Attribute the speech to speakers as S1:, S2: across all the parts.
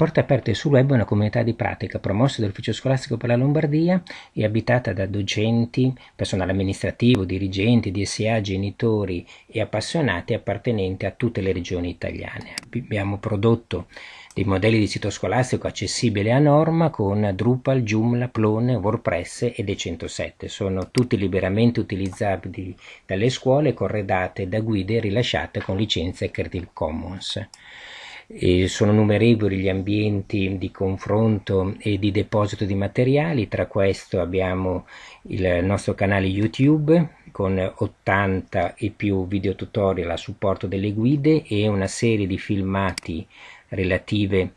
S1: Porta aperte sul web è una comunità di pratica promossa dall'Ufficio Scolastico per la Lombardia e abitata da docenti, personale amministrativo, dirigenti, DSA, genitori e appassionati appartenenti a tutte le regioni italiane. Abbiamo prodotto dei modelli di sito scolastico accessibili a norma con Drupal, Joomla, Plone, WordPress e D107. Sono tutti liberamente utilizzabili dalle scuole corredate da guide rilasciate con licenze Creative Commons. E sono numerevoli gli ambienti di confronto e di deposito di materiali, tra questo abbiamo il nostro canale YouTube con 80 e più video tutorial a supporto delle guide e una serie di filmati relative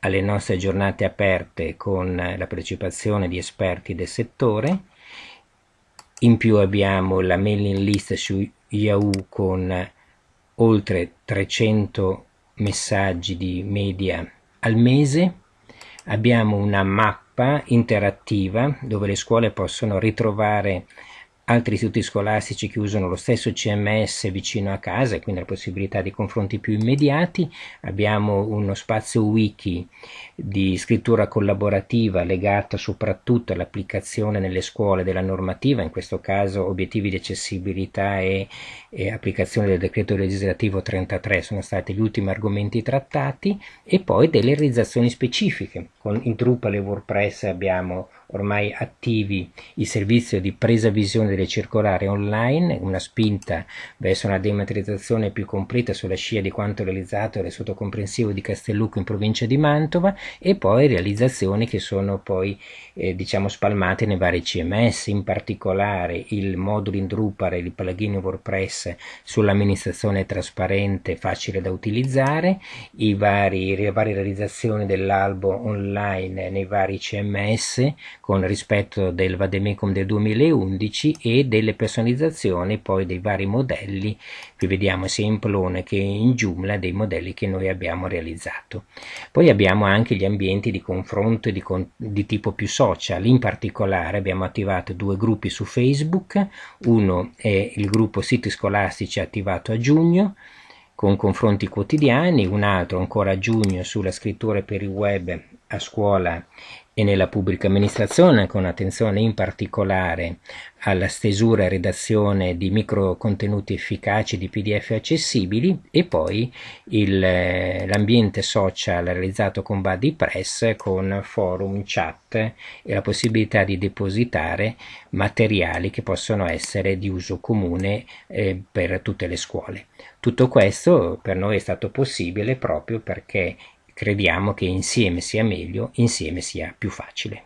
S1: alle nostre giornate aperte con la partecipazione di esperti del settore. In più abbiamo la mailing list su Yahoo con oltre 300 messaggi di media al mese, abbiamo una mappa interattiva dove le scuole possono ritrovare Altri istituti scolastici che usano lo stesso CMS vicino a casa e quindi la possibilità di confronti più immediati. Abbiamo uno spazio wiki di scrittura collaborativa legata soprattutto all'applicazione nelle scuole della normativa, in questo caso obiettivi di accessibilità e, e applicazione del decreto legislativo 33 sono stati gli ultimi argomenti trattati e poi delle realizzazioni specifiche. Con, in Drupal e WordPress abbiamo ormai attivi il servizio di presa visione delle circolari online, una spinta verso una dematerializzazione più completa sulla scia di quanto realizzato nel sottocomprensivo di Castellucco in provincia di Mantova e poi realizzazioni che sono poi eh, diciamo spalmate nei vari CMS, in particolare il modulo in Drupal e il plugin WordPress sull'amministrazione trasparente facile da utilizzare, vari, le varie realizzazioni dell'albo online nei vari CMS con rispetto del Vademecum del 2011 e delle personalizzazioni poi dei vari modelli, qui vediamo sia in plone che in Joomla dei modelli che noi abbiamo realizzato. Poi abbiamo anche gli ambienti di confronto di, con di tipo più social, in particolare abbiamo attivato due gruppi su Facebook, uno è il gruppo Siti Scolastici attivato a giugno, con confronti quotidiani, un altro ancora a giugno sulla scrittura per il web a scuola e nella pubblica amministrazione, con attenzione in particolare alla stesura e redazione di microcontenuti efficaci di PDF accessibili e poi il, eh, l'ambiente social realizzato con Buddy Press con forum, chat e la possibilità di depositare materiali che possono essere di uso comune eh, per tutte le scuole. Tutto questo per noi è stato possibile proprio perché crediamo che insieme sia meglio, insieme sia più facile.